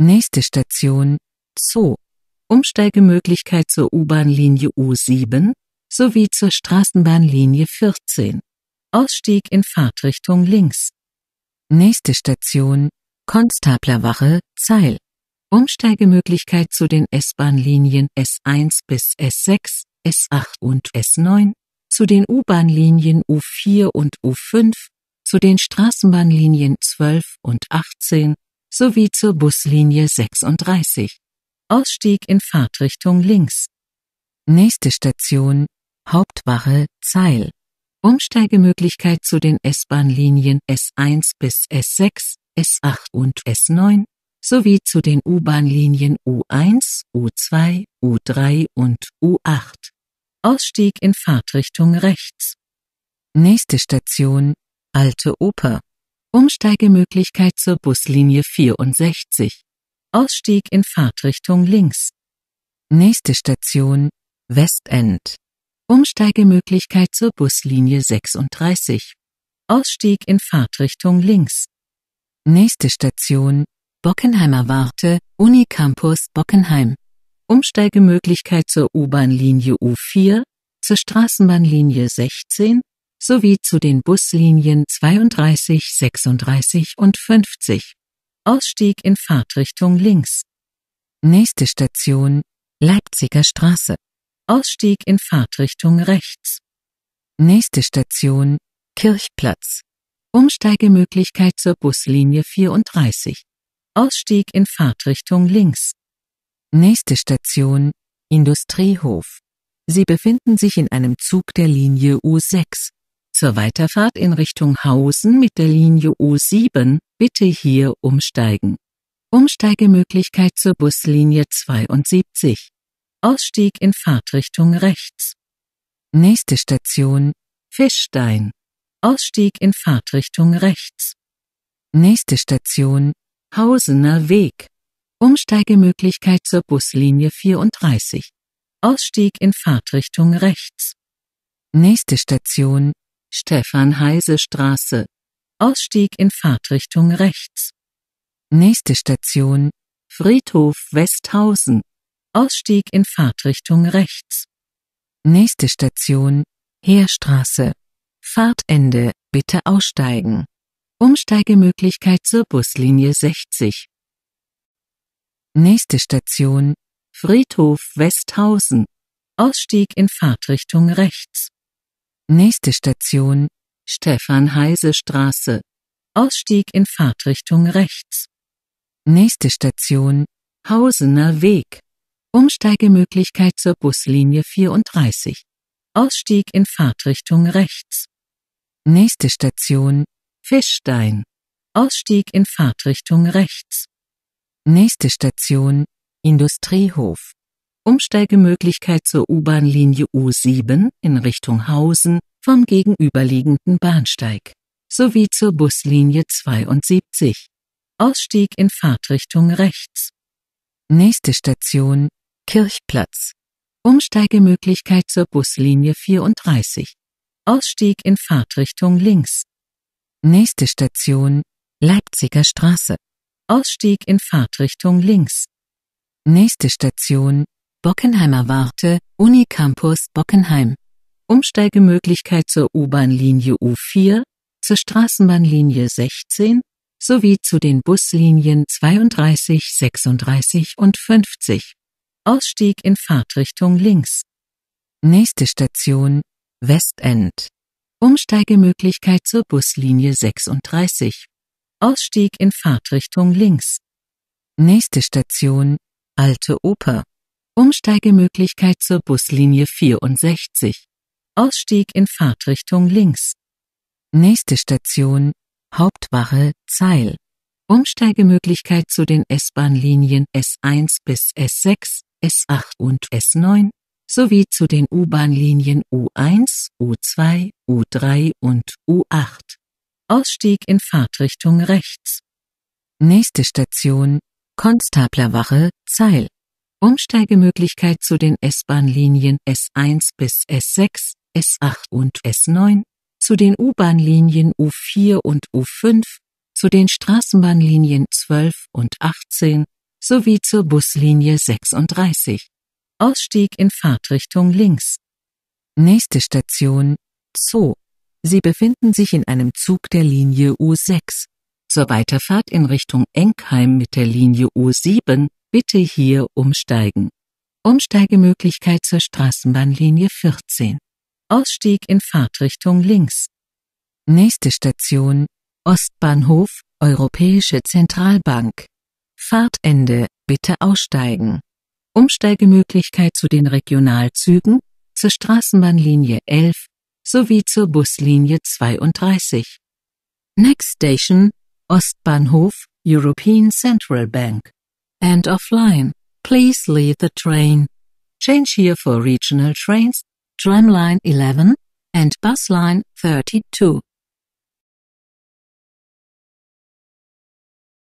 Nächste Station Zoo. Umsteigemöglichkeit zur u bahnlinie U7 sowie zur Straßenbahnlinie 14. Ausstieg in Fahrtrichtung links. Nächste Station Konstablerwache Zeil. Umsteigemöglichkeit zu den s bahnlinien S1 bis S6, S8 und S9, zu den u bahnlinien U4 und U5, zu den Straßenbahnlinien 12 und 18, sowie zur Buslinie 36. Ausstieg in Fahrtrichtung links. Nächste Station Hauptwache Zeil. Umsteigemöglichkeit zu den S-Bahn-Linien S1 bis S6, S8 und S9 sowie zu den U-Bahn-Linien U1, U2, U3 und U8. Ausstieg in Fahrtrichtung rechts. Nächste Station Alte Oper. Umsteigemöglichkeit zur Buslinie 64. Ausstieg in Fahrtrichtung links. Nächste Station Westend. Umsteigemöglichkeit zur Buslinie 36. Ausstieg in Fahrtrichtung links. Nächste Station Bockenheimer Warte, Unicampus Bockenheim. Umsteigemöglichkeit zur U-Bahn-Linie U4, zur Straßenbahnlinie 16 sowie zu den Buslinien 32, 36 und 50. Ausstieg in Fahrtrichtung links. Nächste Station Leipziger Straße. Ausstieg in Fahrtrichtung rechts. Nächste Station Kirchplatz. Umsteigemöglichkeit zur Buslinie 34. Ausstieg in Fahrtrichtung links. Nächste Station Industriehof. Sie befinden sich in einem Zug der Linie U6. Zur Weiterfahrt in Richtung Hausen mit der Linie U7 bitte hier umsteigen. Umsteigemöglichkeit zur Buslinie 72. Ausstieg in Fahrtrichtung rechts. Nächste Station Fischstein. Ausstieg in Fahrtrichtung rechts. Nächste Station Hausener Weg. Umsteigemöglichkeit zur Buslinie 34. Ausstieg in Fahrtrichtung rechts. Nächste Station Stefan-Heise-Straße. Ausstieg in Fahrtrichtung rechts. Nächste Station. Friedhof Westhausen. Ausstieg in Fahrtrichtung rechts. Nächste Station. Heerstraße. Fahrtende. Bitte aussteigen. Umsteigemöglichkeit zur Buslinie 60. Nächste Station. Friedhof Westhausen. Ausstieg in Fahrtrichtung rechts. Nächste Station Stefan-Heise-Straße. Ausstieg in Fahrtrichtung rechts. Nächste Station Hausener Weg. Umsteigemöglichkeit zur Buslinie 34. Ausstieg in Fahrtrichtung rechts. Nächste Station Fischstein. Ausstieg in Fahrtrichtung rechts. Nächste Station Industriehof. Umsteigemöglichkeit zur U-Bahn-Linie U7 in Richtung Hausen vom gegenüberliegenden Bahnsteig sowie zur Buslinie 72. Ausstieg in Fahrtrichtung rechts. Nächste Station Kirchplatz. Umsteigemöglichkeit zur Buslinie 34. Ausstieg in Fahrtrichtung links. Nächste Station Leipziger Straße. Ausstieg in Fahrtrichtung links. Nächste Station Bockenheimer Warte, Unicampus Bockenheim. Umsteigemöglichkeit zur U-Bahn-Linie U4, zur Straßenbahnlinie 16 sowie zu den Buslinien 32, 36 und 50. Ausstieg in Fahrtrichtung links. Nächste Station Westend. Umsteigemöglichkeit zur Buslinie 36. Ausstieg in Fahrtrichtung links. Nächste Station Alte Oper. Umsteigemöglichkeit zur Buslinie 64. Ausstieg in Fahrtrichtung links. Nächste Station Hauptwache Zeil. Umsteigemöglichkeit zu den S-Bahn-Linien S1 bis S6, S8 und S9 sowie zu den U-Bahn-Linien U1, U2, U3 und U8. Ausstieg in Fahrtrichtung rechts. Nächste Station Konstablerwache Zeil. Umsteigemöglichkeit zu den S-Bahn-Linien S1 bis S6, S8 und S9, zu den U-Bahn-Linien U4 und U5, zu den Straßenbahnlinien 12 und 18 sowie zur Buslinie 36. Ausstieg in Fahrtrichtung links. Nächste Station Zoo. Sie befinden sich in einem Zug der Linie U6. Zur Weiterfahrt in Richtung Enkheim mit der Linie U7 Bitte hier umsteigen. Umsteigemöglichkeit zur Straßenbahnlinie 14. Ausstieg in Fahrtrichtung links. Nächste Station Ostbahnhof, Europäische Zentralbank. Fahrtende, bitte aussteigen. Umsteigemöglichkeit zu den Regionalzügen, zur Straßenbahnlinie 11 sowie zur Buslinie 32. Next Station Ostbahnhof, European Central Bank. and offline. Please leave the train. Change here for regional trains, tram line 11 and bus line 32.